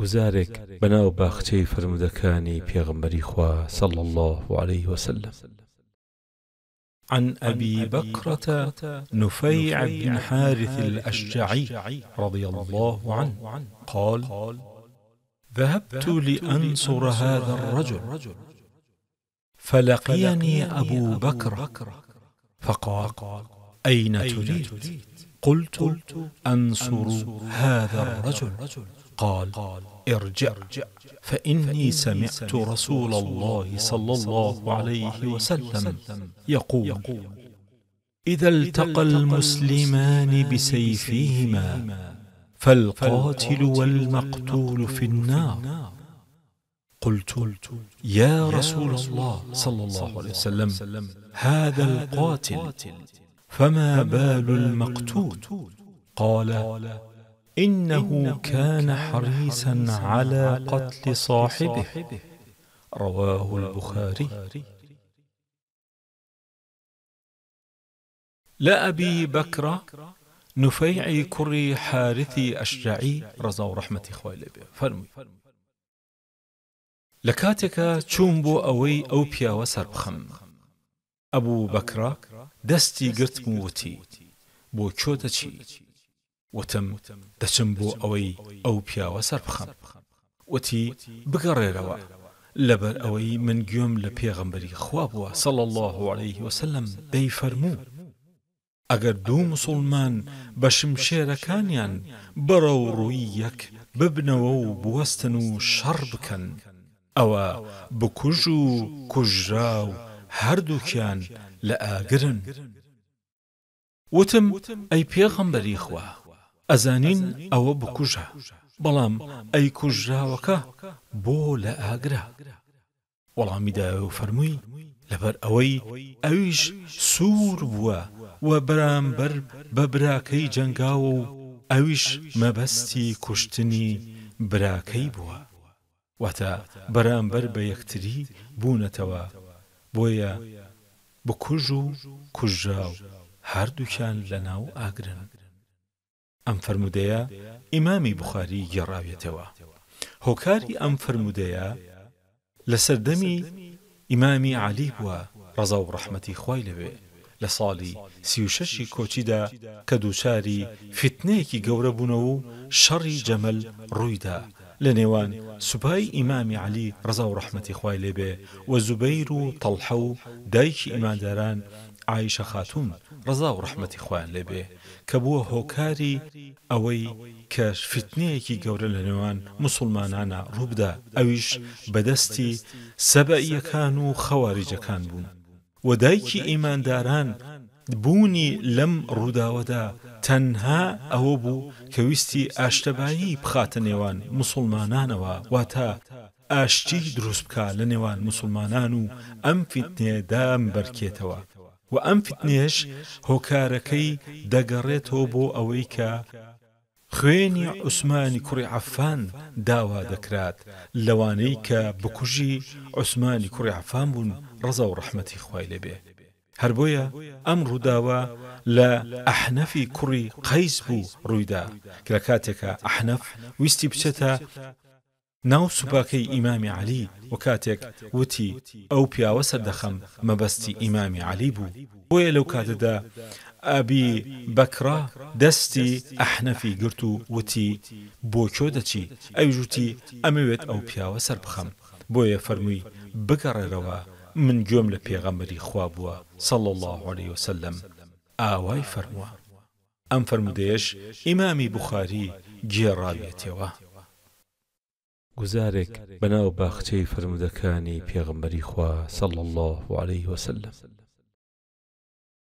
گوزارێک بناو باختي فرمدكاني پێغمبەری خوا صلى الله عليه وسلم عن أبي بكرة نفيع بن حارث الأشجعي رضي الله عنه قال ذهبت لأنصر هذا الرجل فلقيني أبو بكر فقال أين تريد قلت أنصر هذا الرجل قال ارجع فإني سمعت رسول الله صلى الله عليه وسلم يقول إذا التقى المسلمان بسيفيهما فالقاتل والمقتول في النار قلت يا رسول الله صلى الله عليه وسلم هذا القاتل فما بال المقتول قال إنه كان حريصا على قتل صاحبه رواه البخاري لأبي بكر نفيع كري حارثي أشجعي رضا ورحمة خوالي فرمي لكاتك تشومبو أوي أو بيا وسر بخم أبو بكر دستي قرت موتي بو چۆتە وتم دەچم بۆ ئەوەی ئەو پیاوە سەر بخەم وتی بگەڕێرەوە لەبەر ئەوەی من گوێم لە پێغمبەری خوا بووە سەڵ الله عليه وسلم دەی فەرموو ئەگەر دوو مسلمان بە شمشێرەکانیان بەرە و ڕووی یەک ببنەوە و بوەستن و شەڕ بکەن ئەوە بکوژ و کوژرا و هەردووکیان لە ئاگرن وتم ئەی پێغەمبەری خوا ئەزانین ئەوە بکوژە بەڵام ئەی کوژراوەکە بۆ لە ئاگرا وەڵامیداوە و فەرمووی لەبەر ئەوەی ئەویش سوور بووە و بەرامبەر بە براکەی جەنگاوە و ئەویش مەبەستی کوشتنی براکەی بووە واتە بەرامبەر بە یەکتری بوونەتەوە بۆیە بکوژ و کوژراو هەردووکیان لە ناو ئاگرن ئەم فرموودەیە ئیمامی بخاری گێڕاوێتەوە هۆکاری ئەم فرموودەیە لە سەردەمی ئیمامی عالی بووە ڕزا و ڕەحمەتی خی لەوێ لە ساڵی سیوشەشی کۆچیدا کە دووچاری فتنەیەکی گەورە بوونەوە و شەڕی جەمەل ڕوویدا لە نێوان سوپای ئیمامی علی ڕزا و ڕەحمەتی خی لێبێ و زوبەیر و تەڵحە و دایکی ئیمانداران عیشە خاتون ڕزا و ڕحمەتی خۆیان لێبێ کە بووە هۆکاری ئەوەی کەش فتنەیەکی گەورە لە نێوان مسلمانانە ڕووبدا ئەویش بەدەستی سەبەیەکان و خەواریجەکان بوون و دایکی ئیمانداران بوونی لەم ڕووداوەدا تەنها ئەوە بوو کە ویستی ئاشتەبایی بخاتە نێوان مسلمانانەوە واتە ئاشتی دروست بکە لە نێوان مسلمانان و ئەم فیتنێدام بەرکێتەوە و ئەم فتنێش هۆکارەکەی دەگەڕێتەوە بۆ ئەوەی کە خوێنی عوسمانی کوڕی عفان داوا دەکرات لەوانەی کە بکوژی عوسمانی کوڕی عفان بوون ڕزا و ڕحمەتی خی لەبێ هەر بۆیە ئەم ڕووداوە لە ئەحنەفی کوڕی قەیس بوو ڕوویدا کە کاتێکە ئەحنەف ویستی بچێتە ناو سوپاکەی ئیمامی علی و کاتێک وتی ئەو پیاوە سەردەخەم مەبەستی ئیمامی علی بوو بۆیە لەو کاتەدا ئابی بەکرا دەستی ئەحنەفی گرت و وتی بۆ کۆ دەچی ئەوی ژوتی ئەمەوێت ئەو پیاوە سەر بخەم بۆیە فەرمووی بگەڕێرەوە من گوێم لە پێغەمەری خوا بووە سەڵ الله عليه وسلم ئاوای فەرمووە ئەم فەرمودەیەش ئیمامی بخاری گێڕاوێتەوە. گوزارێک بناو باخچەی فرمدكاني پێغمبەری خوا صلى الله عليه وسلم